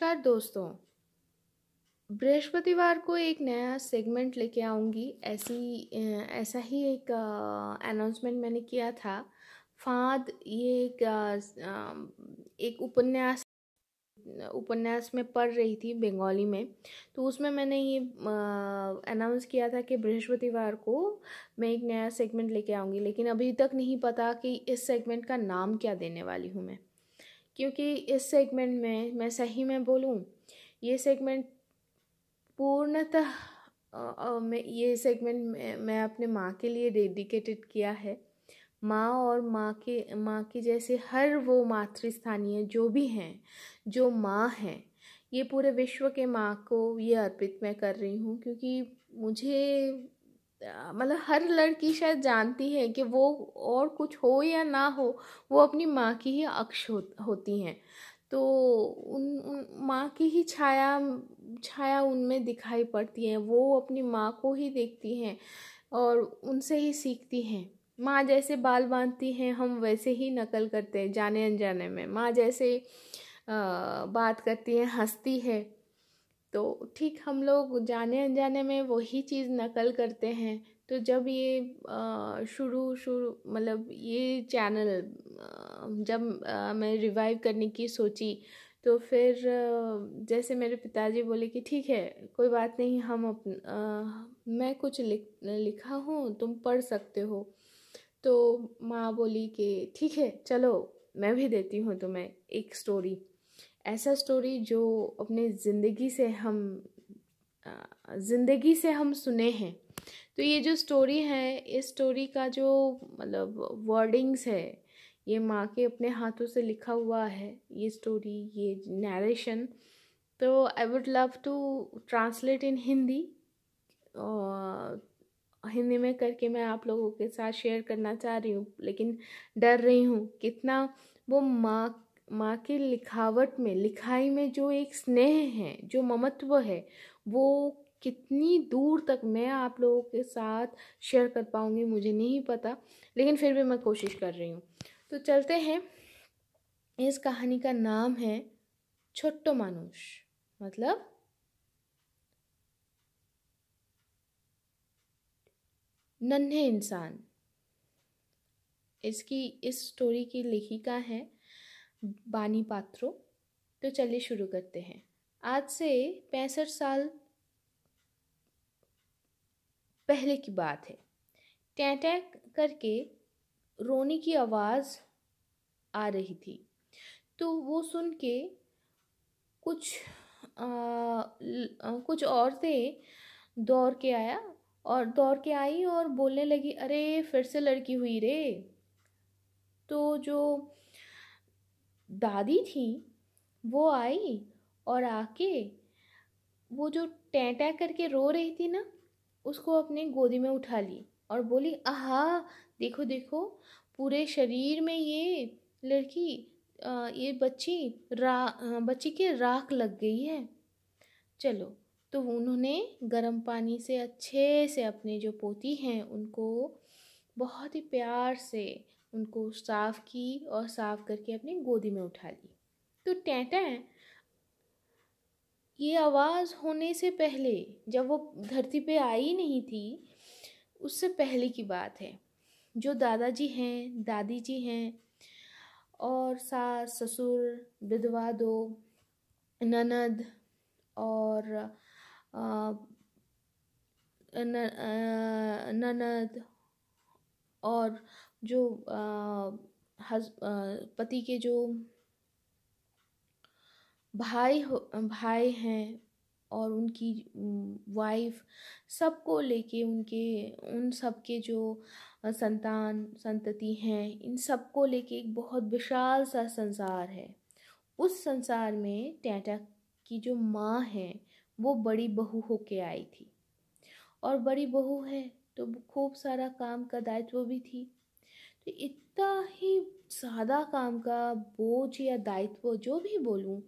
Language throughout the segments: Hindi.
नमस्कार दोस्तों बृहस्पतिवार को एक नया सेगमेंट लेके आऊँगी ऐसी ऐसा ही एक अनाउंसमेंट मैंने किया था फाद ये एक एक उपन्यास उपन्यास में पढ़ रही थी बंगाली में तो उसमें मैंने ये अनाउंस किया था कि बृहस्पतिवार को मैं एक नया सेगमेंट लेके आऊँगी लेकिन अभी तक नहीं पता कि इस सेगमेंट का नाम क्या देने वाली हूँ मैं क्योंकि इस सेगमेंट में मैं सही में बोलूँ ये सेगमेंट पूर्णतः ये सेगमेंट मैं अपने माँ के लिए डेडिकेटेड किया है माँ और माँ के माँ की जैसे हर वो मातृस्थानीय जो भी हैं जो माँ हैं ये पूरे विश्व के माँ को ये अर्पित मैं कर रही हूँ क्योंकि मुझे मतलब हर लड़की शायद जानती है कि वो और कुछ हो या ना हो वो अपनी माँ की ही अक्ष हो, होती हैं तो उन, उन माँ की ही छाया छाया उनमें दिखाई पड़ती है वो अपनी माँ को ही देखती हैं और उनसे ही सीखती हैं माँ जैसे बाल बांधती हैं हम वैसे ही नकल करते हैं जाने अनजाने में माँ जैसे आ, बात करती हैं हंसती है तो ठीक हम लोग जाने अनजाने में वही चीज़ नकल करते हैं तो जब ये शुरू शुरू मतलब ये चैनल जब आ, मैं रिवाइव करने की सोची तो फिर जैसे मेरे पिताजी बोले कि ठीक है कोई बात नहीं हम अपन मैं कुछ लिख लिखा हूँ तुम पढ़ सकते हो तो माँ बोली कि ठीक है चलो मैं भी देती हूँ तुम्हें एक स्टोरी ऐसा स्टोरी जो अपने ज़िंदगी से हम ज़िंदगी से हम सुने हैं तो ये जो स्टोरी है इस स्टोरी का जो मतलब वर्डिंग्स है ये माँ के अपने हाथों से लिखा हुआ है ये स्टोरी ये नरेशन तो I would love to translate in Hindi Hindi में करके मैं आप लोगों के साथ शेयर करना चाह रही हूँ लेकिन डर रही हूँ कितना वो माँ माँ के लिखावट में लिखाई में जो एक स्नेह है जो ममत्व है वो कितनी दूर तक मैं आप लोगों के साथ शेयर कर पाऊँगी मुझे नहीं पता लेकिन फिर भी मैं कोशिश कर रही हूँ तो चलते हैं इस कहानी का नाम है छोटो मानुष मतलब नन्हे इंसान इसकी इस स्टोरी की लेखिका है बानी पात्रो तो चलिए शुरू करते हैं आज से पैंसठ साल पहले की बात है टैं टै करके रोने की आवाज़ आ रही थी तो वो सुन के कुछ आ, कुछ औरतें दौड़ के आया और दौड़ के आई और बोलने लगी अरे फिर से लड़की हुई रे तो जो दादी थी वो आई और आके वो जो टें टें करके रो रही थी ना उसको अपने गोदी में उठा ली और बोली आहा देखो देखो पूरे शरीर में ये लड़की ये बच्ची रा बच्ची के राख लग गई है चलो तो उन्होंने गर्म पानी से अच्छे से अपने जो पोती हैं उनको बहुत ही प्यार से उनको साफ़ की और साफ़ करके अपनी गोदी में उठा ली तो टैटा ये आवाज़ होने से पहले जब वो धरती पे आई नहीं थी उससे पहले की बात है जो दादाजी हैं दादी जी हैं और सास ससुर विधवा दो ननद और आ, न, आ, ननद और जो हज पति के जो भाई हो भाई हैं और उनकी वाइफ सबको लेके उनके उन सब के जो संतान संतति हैं इन सबको लेके एक बहुत विशाल सा संसार है उस संसार में टैटा की जो माँ है वो बड़ी बहू होके आई थी और बड़ी बहू है तो खूब सारा काम का दायित्व भी थी तो इतना ही सादा काम का बोझ या दायित्व जो भी बोलूँ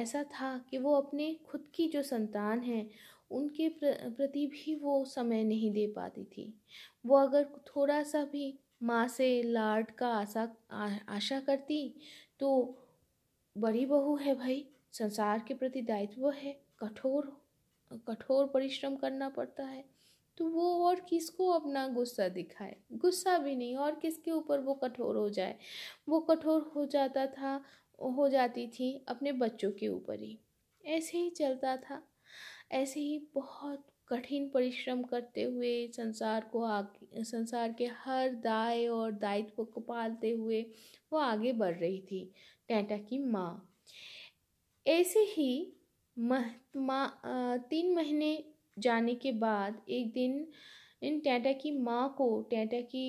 ऐसा था कि वो अपने खुद की जो संतान हैं उनके प्रति भी वो समय नहीं दे पाती थी वो अगर थोड़ा सा भी माँ से लाड का आशा आशा करती तो बड़ी बहू है भाई संसार के प्रति दायित्व है कठोर कठोर परिश्रम करना पड़ता है तो वो और किसको अपना गुस्सा दिखाए गुस्सा भी नहीं और किसके ऊपर वो कठोर हो जाए वो कठोर हो जाता था हो जाती थी अपने बच्चों के ऊपर ही ऐसे ही चलता था ऐसे ही बहुत कठिन परिश्रम करते हुए संसार को आगे संसार के हर दाय और दायित्व को पालते हुए वो आगे बढ़ रही थी टैटा की माँ ऐसे ही मह, मा, तीन महीने जाने के बाद एक दिन इन टैटा की माँ को टैटा की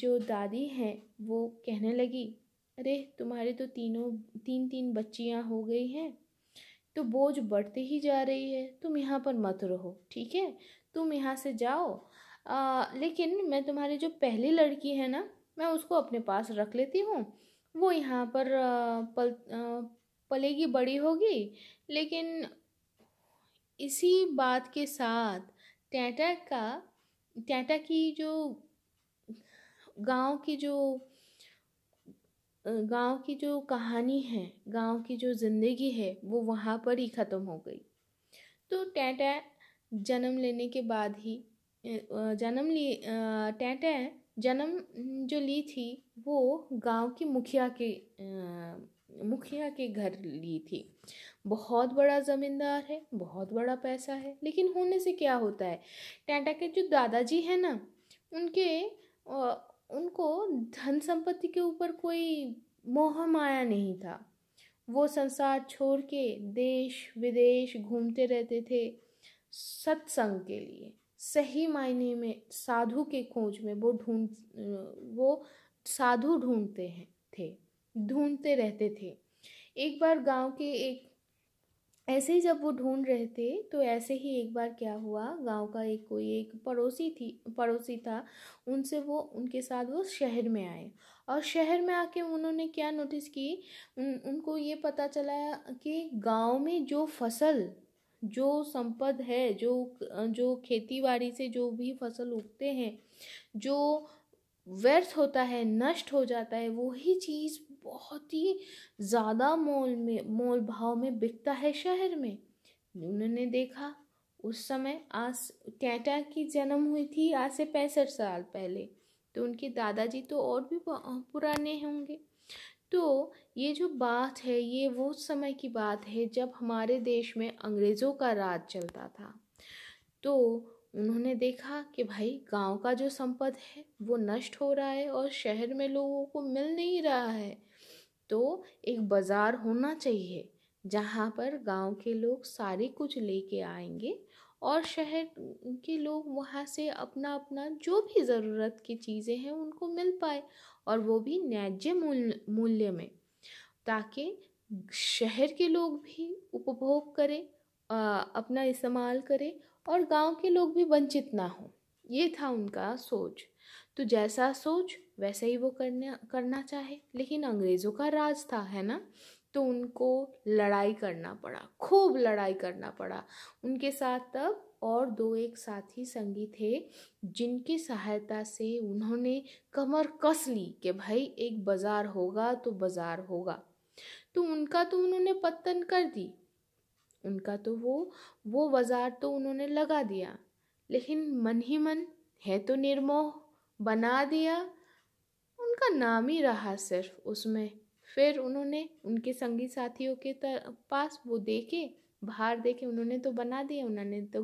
जो दादी हैं वो कहने लगी अरे तुम्हारे तो तीनों तीन तीन बच्चियाँ हो गई हैं तो बोझ बढ़ते ही जा रही है तुम यहाँ पर मत रहो ठीक है तुम यहाँ से जाओ आ, लेकिन मैं तुम्हारी जो पहली लड़की है ना मैं उसको अपने पास रख लेती हूँ वो यहाँ पर पल पलेगी बड़ी होगी लेकिन इसी बात के साथ टैटा का टैटा की जो गांव की जो गांव की जो कहानी है गांव की जो ज़िंदगी है वो वहाँ पर ही ख़त्म हो गई तो टैटा जन्म लेने के बाद ही जन्म ली टैटा जन्म जो ली थी वो गांव की मुखिया के मुखिया के घर ली थी बहुत बड़ा ज़मींदार है बहुत बड़ा पैसा है लेकिन होने से क्या होता है टाटा के जो दादाजी हैं ना उनके उनको धन संपत्ति के ऊपर कोई मोह माया नहीं था वो संसार छोड़ के देश विदेश घूमते रहते थे सत्संग के लिए सही मायने में साधु के खोज में वो ढूंढ वो साधु ढूंढते हैं थे ढूंढते रहते थे एक बार गांव के एक ऐसे ही जब वो ढूंढ रहे थे तो ऐसे ही एक बार क्या हुआ गांव का एक कोई एक पड़ोसी थी पड़ोसी था उनसे वो उनके साथ वो शहर में आए और शहर में आके उन्होंने क्या नोटिस की उन, उनको ये पता चला कि गांव में जो फसल जो संपद है जो जो खेती बाड़ी से जो भी फसल उगते हैं जो व्यर्थ होता है नष्ट हो जाता है वही चीज़ बहुत ही ज़्यादा मोल में मोल भाव में बिकता है शहर में उन्होंने देखा उस समय आज कैटा की जन्म हुई थी आज से पैंसठ साल पहले तो उनके दादाजी तो और भी पुराने होंगे तो ये जो बात है ये वो समय की बात है जब हमारे देश में अंग्रेज़ों का राज चलता था तो उन्होंने देखा कि भाई गांव का जो संपद है वो नष्ट हो रहा है और शहर में लोगों को मिल नहीं रहा है तो एक बाज़ार होना चाहिए जहाँ पर गांव के लोग सारे कुछ लेके आएंगे और शहर के लोग वहाँ से अपना अपना जो भी ज़रूरत की चीज़ें हैं उनको मिल पाए और वो भी न्याज्य मूल्य मूल्य में ताकि शहर के लोग भी उपभोग करें अपना इस्तेमाल करें और गांव के लोग भी वंचित ना हों ये था उनका सोच तो जैसा सोच वैसा ही वो करने करना चाहे लेकिन अंग्रेज़ों का राज था है ना तो उनको लड़ाई करना पड़ा खूब लड़ाई करना पड़ा उनके साथ तब और दो एक साथी संगी थे जिनकी सहायता से उन्होंने कमर कस ली कि भाई एक बाज़ार होगा तो बाज़ार होगा तो उनका तो उन्होंने पत्तन कर दी उनका तो वो वो बाज़ार तो उन्होंने लगा दिया लेकिन मन ही मन है तो निर्मोह बना दिया उनका नाम ही रहा सिर्फ उसमें फिर उन्होंने उनके संगी साथियों के पास वो देखे बाहर देखे उन्होंने तो बना दिया उन्होंने तो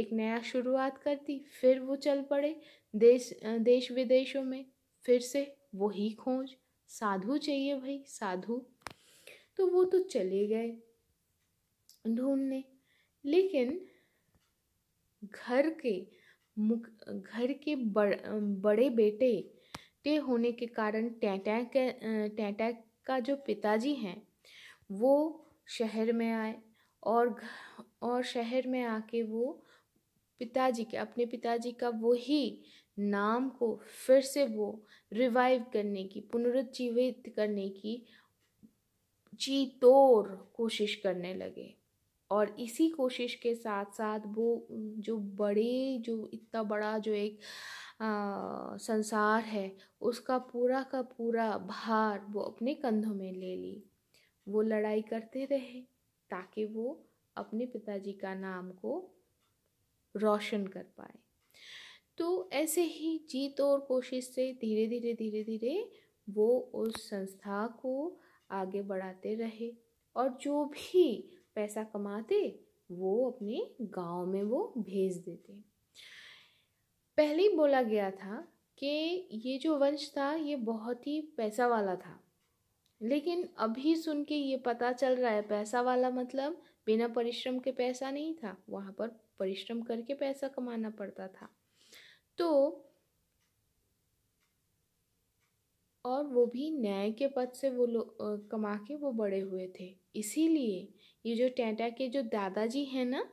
एक नया शुरुआत कर दी फिर वो चल पड़े देश देश विदेशों में फिर से वही खोज साधु चाहिए भाई साधु तो वो तो चले गए ढूंढने लेकिन घर के मुख घर के बड़, बड़े बेटे टे होने के कारण के टैटैक का जो पिताजी हैं वो शहर में आए और और शहर में आके वो पिताजी के अपने पिताजी का वो ही नाम को फिर से वो रिवाइव करने की पुनरुज्जीवित करने की जी तोड़ कोशिश करने लगे और इसी कोशिश के साथ साथ वो जो बड़े जो इतना बड़ा जो एक आ, संसार है उसका पूरा का पूरा भार वो अपने कंधों में ले ली वो लड़ाई करते रहे ताकि वो अपने पिताजी का नाम को रोशन कर पाए तो ऐसे ही जीत और कोशिश से धीरे धीरे धीरे धीरे वो उस संस्था को आगे बढ़ाते रहे और जो भी पैसा कमाते वो अपने गांव में वो भेज देते पहले ही बोला गया था कि ये जो वंश था ये बहुत ही पैसा वाला था लेकिन अभी सुन के ये पता चल रहा है पैसा वाला मतलब बिना परिश्रम के पैसा नहीं था वहाँ पर परिश्रम करके पैसा कमाना पड़ता था तो और वो भी न्याय के पद से वो लोग कमा के वो बड़े हुए थे इसीलिए ये जो टैटा के जो दादाजी हैं ना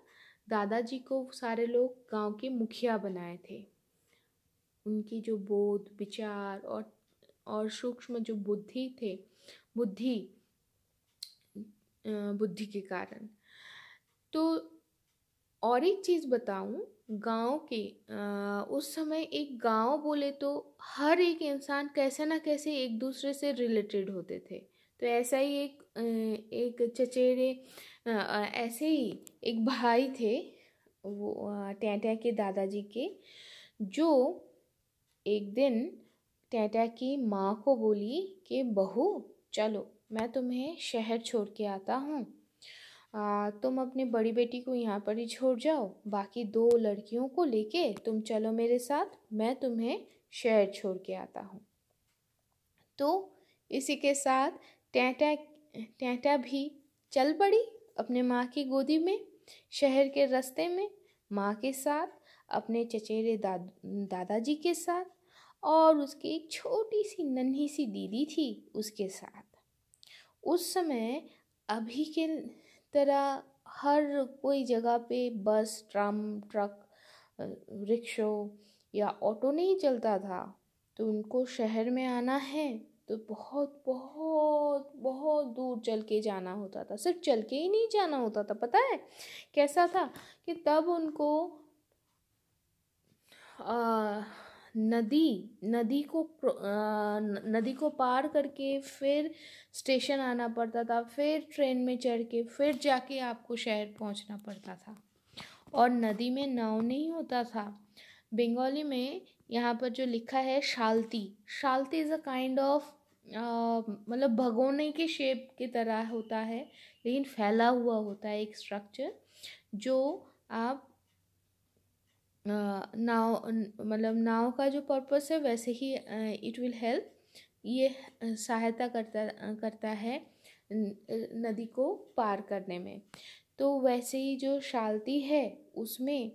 दादाजी को सारे लोग गांव के मुखिया बनाए थे उनकी जो बोध विचार और और सूक्ष्म जो बुद्धि थे बुद्धि बुद्धि के कारण तो और एक चीज़ बताऊं गांव के आ, उस समय एक गांव बोले तो हर एक इंसान कैसे ना कैसे एक दूसरे से रिलेटेड होते थे तो ऐसा ही एक एक चचेरे ऐसे ही एक भाई थे वो टैटा के दादाजी के जो एक दिन टैटा की माँ को बोली कि बहू चलो मैं तुम्हें शहर छोड़ के आता हूँ तुम अपने बड़ी बेटी को यहाँ पर ही छोड़ जाओ बाकी दो लड़कियों को लेके तुम चलो मेरे साथ मैं तुम्हें शहर छोड़ के आता हूँ तो इसी के साथ टैटा टैटा भी चल पड़ी अपने माँ की गोदी में शहर के रास्ते में माँ के साथ अपने चचेरे दाद दादाजी के साथ और उसकी एक छोटी सी नन्ही सी दीदी थी उसके साथ उस समय अभी के तरह हर कोई जगह पे बस ट्रम ट्रक रिक्शो या ऑटो नहीं चलता था तो उनको शहर में आना है तो बहुत बहुत बहुत दूर चल के जाना होता था सिर्फ चल के ही नहीं जाना होता था पता है कैसा था कि तब उनको आ, नदी नदी को आ, नदी को पार करके फिर स्टेशन आना पड़ता था फिर ट्रेन में चढ़ के फिर जाके आपको शहर पहुंचना पड़ता था और नदी में नाव नहीं होता था बंगाली में यहाँ पर जो लिखा है शालती शालती इज़ अ काइंड ऑफ मतलब भगोने के शेप की तरह होता है लेकिन फैला हुआ होता है एक स्ट्रक्चर जो आप नाव मतलब नाव का जो पर्पस है वैसे ही इट विल हेल्प ये सहायता करता करता है नदी को पार करने में तो वैसे ही जो शालती है उसमें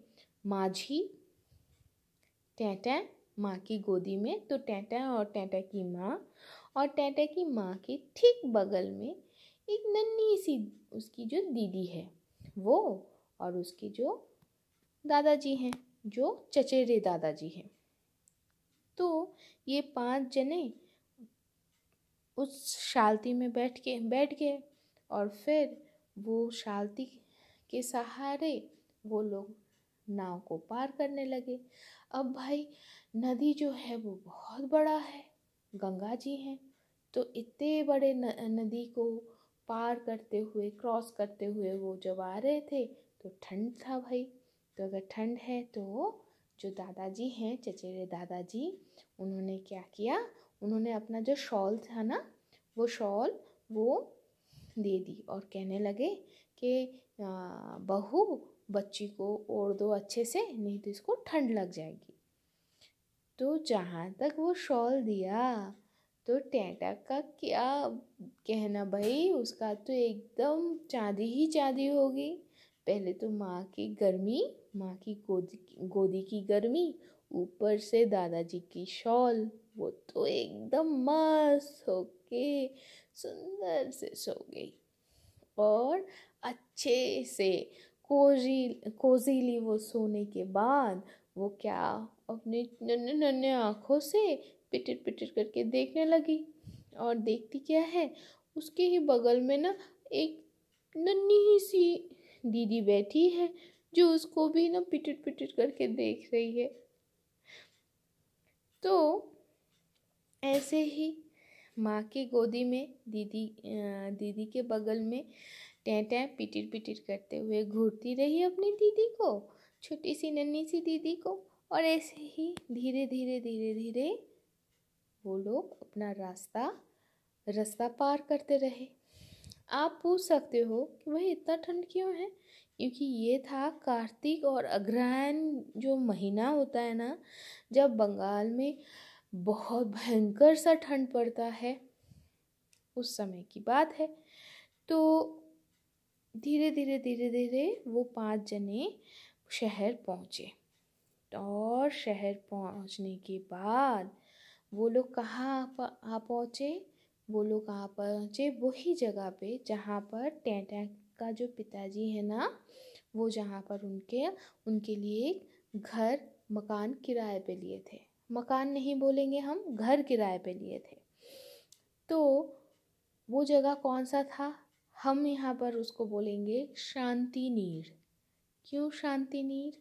माझी टैटै माँ की गोदी में तो टैटा और टैटा की माँ और टैटा की माँ के ठीक बगल में एक नन्ही सी उसकी जो दीदी है वो और उसके जो दादाजी हैं जो चचेरे दादाजी हैं तो ये पांच जने उस शालती में बैठ के बैठ गए और फिर वो शालती के सहारे वो लोग नाव को पार करने लगे अब भाई नदी जो है वो बहुत बड़ा है गंगा जी हैं तो इतने बड़े न, नदी को पार करते हुए क्रॉस करते हुए वो जब आ रहे थे तो ठंड था भाई तो अगर ठंड है तो जो दादाजी हैं चचेरे दादाजी उन्होंने क्या किया उन्होंने अपना जो शॉल था ना वो शॉल वो दे दी और कहने लगे कि बहू बच्ची को ओढ़ दो अच्छे से नहीं तो इसको ठंड लग जाएगी तो जहाँ तक वो शॉल दिया तो टेंटा का क्या कहना भाई उसका तो एकदम चांदी ही चांदी होगी पहले तो माँ की गर्मी माँ की गोदी गोदी की गर्मी ऊपर से दादाजी की शॉल वो तो एकदम मस्त होके सुंदर से सो गई और अच्छे से कोजी कोजीली वो सोने के बाद वो क्या अपने नन्हे नन्हे आँखों से पिटिर पिटिर करके देखने लगी और देखती क्या है उसके ही बगल में ना एक नन्ही ही सी दीदी बैठी है जो उसको भी ना पिटिर पिटिर करके देख रही है तो ऐसे ही माँ की गोदी में दीदी दीदी के बगल में टैं टै पिटिर पिटिर करते हुए घूरती रही अपनी दीदी को छोटी सी नन्ही सी दीदी को और ऐसे ही धीरे धीरे धीरे धीरे वो लोग अपना रास्ता रास्ता पार करते रहे आप पूछ सकते हो कि भाई इतना ठंड क्यों है क्योंकि ये था कार्तिक और अग्रहण जो महीना होता है ना जब बंगाल में बहुत भयंकर सा ठंड पड़ता है उस समय की बात है तो धीरे धीरे धीरे धीरे वो पांच जने शहर पहुँचे और शहर पहुँचने के बाद वो लोग कहाँ आ पहुँचे वो लोग कहाँ पहुँचे वही जगह पे जहाँ पर टेंटा का जो पिताजी है ना वो जहाँ पर उनके उनके लिए एक घर मकान किराए पे लिए थे मकान नहीं बोलेंगे हम घर किराए पे लिए थे तो वो जगह कौन सा था हम यहाँ पर उसको बोलेंगे शांति नीर क्यों शांति नीर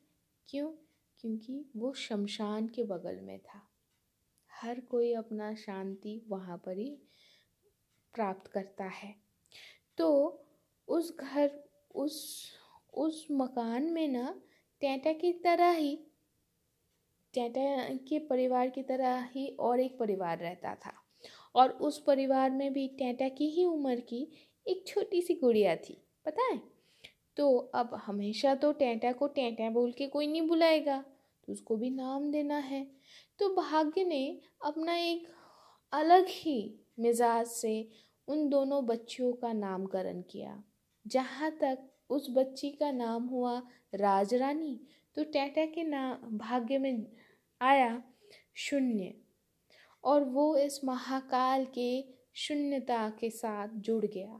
क्यों क्योंकि वो शमशान के बगल में था हर कोई अपना शांति वहाँ पर ही प्राप्त करता है तो उस घर उस उस मकान में ना टैटा की तरह ही टैटा के परिवार की तरह ही और एक परिवार रहता था और उस परिवार में भी टैटा की ही उम्र की एक छोटी सी गुड़िया थी पता है तो अब हमेशा तो टेंटा को टेंटा बोल के कोई नहीं बुलाएगा तो उसको भी नाम देना है तो भाग्य ने अपना एक अलग ही मिजाज से उन दोनों बच्चियों का नामकरण किया जहाँ तक उस बच्ची का नाम हुआ राज रानी तो टैटा के नाम भाग्य में आया शून्य और वो इस महाकाल के शून्यता के साथ जुड़ गया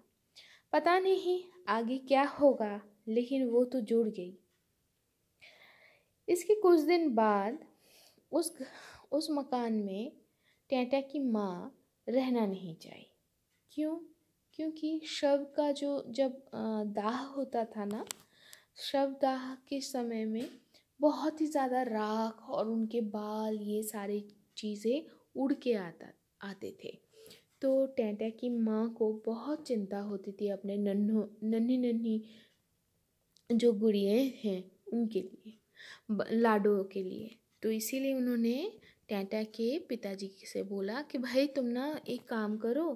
पता नहीं आगे क्या होगा लेकिन वो तो जुड़ गई इसके कुछ दिन बाद उस उस मकान में टैटा की माँ रहना नहीं चाहिए क्यों क्योंकि शव का जो जब दाह होता था ना शव दाह के समय में बहुत ही ज़्यादा राख और उनके बाल ये सारी चीज़ें उड़ के आता आते थे तो टैंटा की माँ को बहुत चिंता होती थी अपने नन्हों नन्ही नन्ही जो गुड़िए हैं उनके लिए लाडो के लिए तो इसीलिए उन्होंने टैंटा के पिताजी से बोला कि भाई तुम ना एक काम करो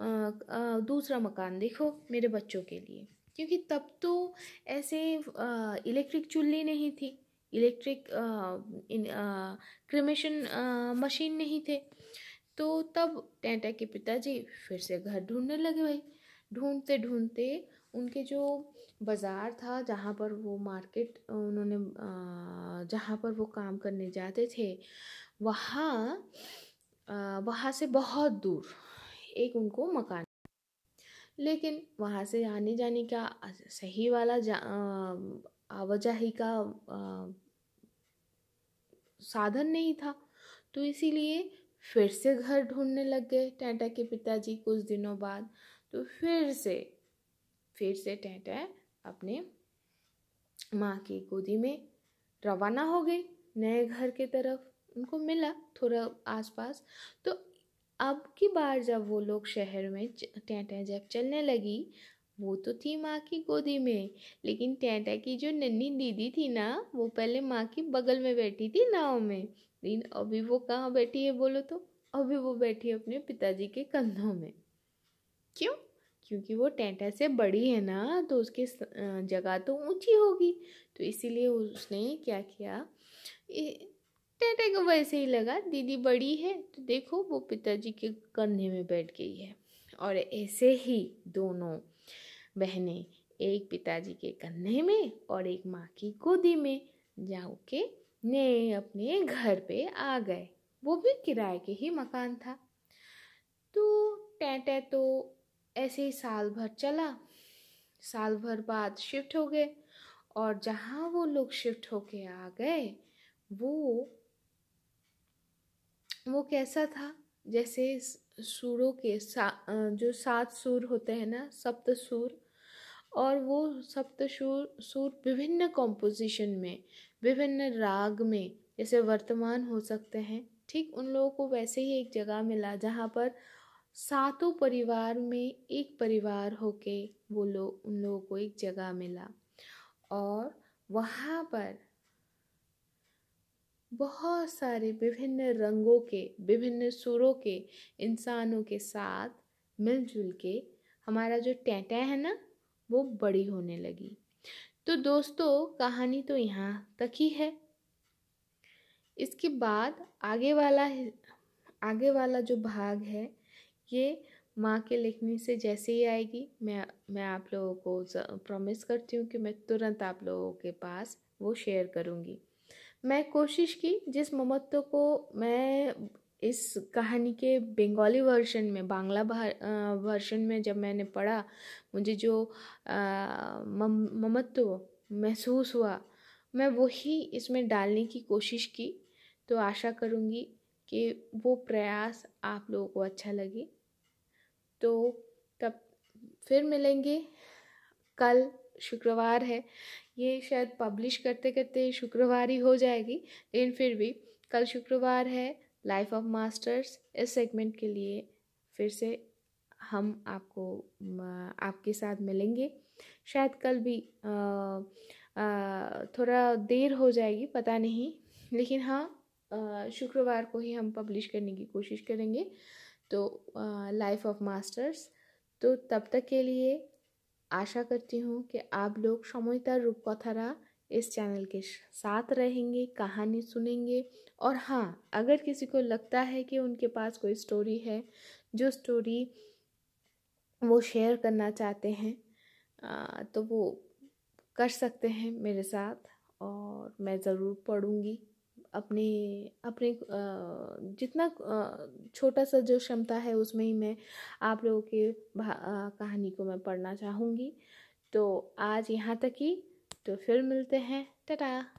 आ, आ, दूसरा मकान देखो मेरे बच्चों के लिए क्योंकि तब तो ऐसे इलेक्ट्रिक चुल्ली नहीं थी इलेक्ट्रिक क्रिमेशन मशीन नहीं थे तो तब टेंटा के पिताजी फिर से घर ढूंढने लगे भाई ढूंढते ढूंढते उनके जो बाज़ार था जहाँ पर वो मार्केट उन्होंने जहाँ पर वो काम करने जाते थे वहाँ वहाँ से बहुत दूर एक उनको मकान लेकिन वहाँ से आने जाने का सही वाला जा, आवाजाही का आ, साधन नहीं था तो इसीलिए फिर से घर ढूंढने लग गए टैंटा के पिताजी कुछ दिनों बाद तो फिर से फिर से टैटा अपने माँ की गोदी में रवाना हो गई नए घर के तरफ उनको मिला थोड़ा आसपास तो अब की बार जब वो लोग शहर में टैंटा जब चलने लगी वो तो थी माँ की गोदी में लेकिन टैंटा की जो नन्ही दीदी थी ना वो पहले माँ की बगल में बैठी थी नाव में लेकिन अभी वो कहाँ बैठी है बोलो तो अभी वो बैठी है अपने पिताजी के कंधों में क्यों क्योंकि वो टेंटा से बड़ी है ना तो उसकी जगह तो ऊंची होगी तो इसीलिए उसने क्या किया टेंटा को वैसे ही लगा दीदी बड़ी है तो देखो वो पिताजी के कंधे में बैठ गई है और ऐसे ही दोनों बहनें एक पिताजी के कंधे में और एक माँ की गोदी में जाओ के नए अपने घर पे आ गए वो भी किराए के ही मकान था तो टैटे तो ऐसे ही साल भर चला साल भर बाद शिफ्ट हो गए और जहाँ वो लोग शिफ्ट होके आ गए वो वो कैसा था जैसे सुरों के सा, जो सात सुर होते हैं ना सप्त सुर और वो सप्त सुर सुर विभिन्न कॉम्पोजिशन में विभिन्न राग में जैसे वर्तमान हो सकते हैं ठीक उन लोगों को वैसे ही एक जगह मिला जहाँ पर सातों परिवार में एक परिवार होके वो लोग उन लोगों को एक जगह मिला और वहाँ पर बहुत सारे विभिन्न रंगों के विभिन्न सुरों के इंसानों के साथ मिलजुल के हमारा जो टैटा है ना वो बड़ी होने लगी तो दोस्तों कहानी तो यहाँ तक ही है इसके बाद आगे वाला आगे वाला जो भाग है ये माँ के लिखने से जैसे ही आएगी मैं मैं आप लोगों को प्रॉमिस करती हूँ कि मैं तुरंत आप लोगों के पास वो शेयर करूँगी मैं कोशिश की जिस ममत्व को मैं इस कहानी के बंगाली वर्शन में बांग्ला वर्शन में जब मैंने पढ़ा मुझे जो ममत्व महसूस हुआ मैं वही इसमें डालने की कोशिश की तो आशा करूँगी कि वो प्रयास आप लोगों को अच्छा लगे तो तब फिर मिलेंगे कल शुक्रवार है ये शायद पब्लिश करते करते शुक्रवार ही हो जाएगी लेकिन फिर भी कल शुक्रवार है लाइफ ऑफ मास्टर्स इस सेगमेंट के लिए फिर से हम आपको आपके साथ मिलेंगे शायद कल भी आ, आ, थोड़ा देर हो जाएगी पता नहीं लेकिन हाँ शुक्रवार को ही हम पब्लिश करने की कोशिश करेंगे तो लाइफ ऑफ मास्टर्स तो तब तक के लिए आशा करती हूँ कि आप लोग रूप कथारा इस चैनल के साथ रहेंगे कहानी सुनेंगे और हाँ अगर किसी को लगता है कि उनके पास कोई स्टोरी है जो स्टोरी वो शेयर करना चाहते हैं तो वो कर सकते हैं मेरे साथ और मैं ज़रूर पढ़ूँगी अपने अपने जितना छोटा सा जो क्षमता है उसमें ही मैं आप लोगों के कहानी को मैं पढ़ना चाहूँगी तो आज यहाँ तक ही तो फिर मिलते हैं टाटा